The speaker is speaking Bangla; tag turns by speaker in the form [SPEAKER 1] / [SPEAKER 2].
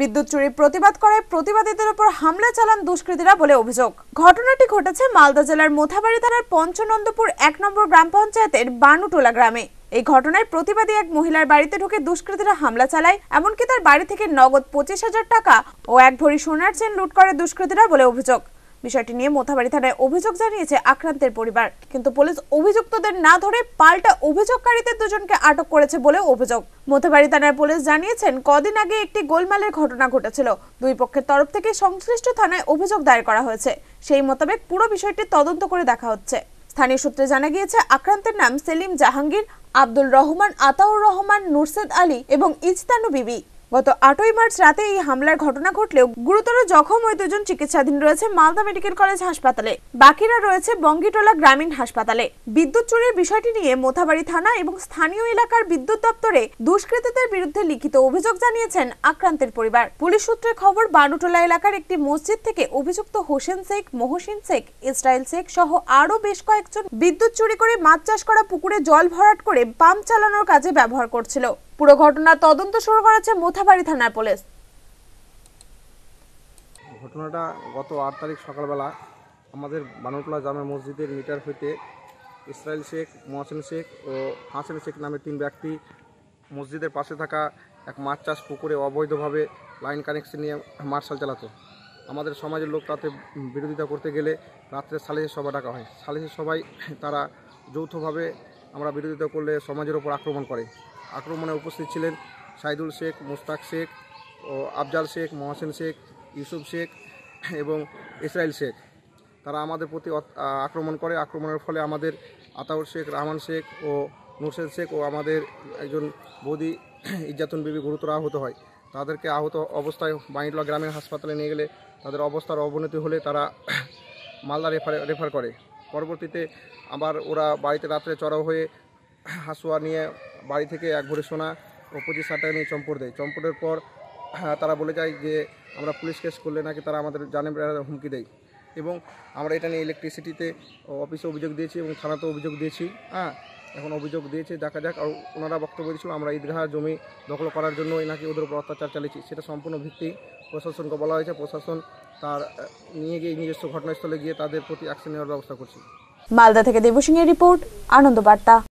[SPEAKER 1] বিদ্যুৎ চুরির প্রতিবাদ করে প্রতিবাদীদের উপর হামলা চালান দুষ্কৃতীরা বলে অভিযোগ ঘটনাটি ঘটেছে মালদা জেলার মোথাবাড়ি থানার পঞ্চনন্দপুর এক নম্বর গ্রাম পঞ্চায়েতের বানুটোলা গ্রামে এই ঘটনায় প্রতিবাদী এক মহিলার বাড়িতে ঢুকে দুষ্কৃতীরা হামলা চালায় এমনকি তার বাড়ি থেকে নগদ পঁচিশ হাজার টাকা ও এক ভরি সোনার চেন লুট করে দুষ্কৃতীরা বলে অভিযোগ বিষয়টি নিয়ে মোথাবাড়ি থানায় অভিযোগ জানিয়েছে আক্রান্তের পরিবার কিন্তু পুলিশ অভিযুক্তদের না ধরে পাল্টা অভিযোগকারীদের দুজনকে আটক করেছে বলে অভিযোগ মোথাবাড়ি থানায় পুলিশ জানিয়েছেন কদিন আগে একটি গোলমালের ঘটনা ঘটেছিল দুই পক্ষের তরফ থেকে সংশ্লিষ্ট থানায় অভিযোগ দায়ের করা হয়েছে সেই মোতাবেক পুরো বিষয়টি তদন্ত করে দেখা হচ্ছে স্থানীয় সূত্রে জানা গিয়েছে আক্রান্তের নাম সেলিম জাহাঙ্গীর আব্দুল রহমান আতাউর রহমান নুরসেদ আলী এবং ইজতানু বিবি গত আটই মার্চ রাতে এই হামলার ঘটনা ঘটলেও গুরুতর জখম ওই দুজন চিকিৎসাধীন রয়েছে মালদা মেডিকেল কলেজ হাসপাতালে বাকিরা রয়েছে বঙ্গিটোলা গ্রামীণ হাসপাতালে বিদ্যুৎ চুরির বিষয়টি নিয়ে মোথাবাড়ি থানা এবং স্থানীয় এলাকার বিদ্যুৎ দপ্তরে দুষ্কৃতীদের বিরুদ্ধে লিখিত অভিযোগ জানিয়েছেন আক্রান্তের পরিবার পুলিশ সূত্রে খবর বানুটোলা এলাকার একটি মসজিদ থেকে অভিযুক্ত হোসেন শেখ মহসিন শেখ ইসরায়েল শেখ সহ আরও বেশ কয়েকজন বিদ্যুৎ চুরি করে মাছ চাষ করা পুকুরে জল ভরাট করে পাম্প চালানোর কাজে ব্যবহার করছিল পুরো ঘটনা তদন্ত শুরু করেছে মোথাবাড়ি থানার পুলিশ
[SPEAKER 2] ঘটনাটা গত আট তারিখ সকালবেলা আমাদের বানরটোলা জামে মসজিদের মিটার হইতে ইসরায়েল শেখ মহাসেন শেখ ও হাসেন শেখ নামে তিন ব্যক্তি মসজিদের পাশে থাকা এক মাছ চাষ পুকুরে অবৈধভাবে লাইন কানেকশন নিয়ে মার্শাল চালাতো আমাদের সমাজের লোক তাতে বিরোধিতা করতে গেলে রাত্রে সালিশের সভা ডাকা হয় সালিশের সভায় তারা যৌথভাবে আমরা বিরোধিতা করলে সমাজের ওপর আক্রমণ করে আক্রমণে উপস্থিত ছিলেন সাইদুল শেখ মুস্তাক শেখ ও আফজাল শেখ মহাসেন শেখ ইউসুফ শেখ এবং ইসরায়েল শেখ তারা আমাদের প্রতি আক্রমণ করে আক্রমণের ফলে আমাদের আতাউর শেখ রহমান শেখ ও নুরসেদ শেখ ও আমাদের একজন বৌদি ইজ্জাতুন বিবি গুরুতর আহত হয় তাদেরকে আহত অবস্থায় বাইন্ডলা গ্রামের হাসপাতালে নিয়ে গেলে তাদের অবস্থার অবনতি হলে তারা মালদা রেফার রেফার করে পরবর্তীতে আবার ওরা বাড়িতে রাত্রে চড়াও হয়ে হাসুয়া নিয়ে বাড়ি থেকে এক ভরে সোনা ও পঁচিশ হাজার টাকা নিয়ে চম্পট দেয় চম্পটের পর তারা বলে যায় যে আমরা পুলিশ কেস করলে নাকি তারা আমাদের জানে হুমকি দেয় এবং আমরা এটা নিয়ে ইলেকট্রিসিটিতে অফিসে অভিযোগ দিয়েছি এবং থানাতেও অভিযোগ দিয়েছি হ্যাঁ এখন অভিযোগ দিয়েছে দেখা যাক আর ওনারা বক্তব্য দিয়েছিল আমরা ঈদগাহ জমি দখল করার জন্য নাকি ওদের উপর অত্যাচার চালিয়েছি সেটা সম্পূর্ণ ভিত্তি প্রশাসনকে বলা হয়েছে প্রশাসন তার নিয়ে গিয়ে নিজস্ব ঘটনাস্থলে গিয়ে তাদের প্রতি অ্যাকশন নেওয়ার ব্যবস্থা করছে
[SPEAKER 1] মালদা থেকে দেবসিংহের রিপোর্ট আনন্দ বার্তা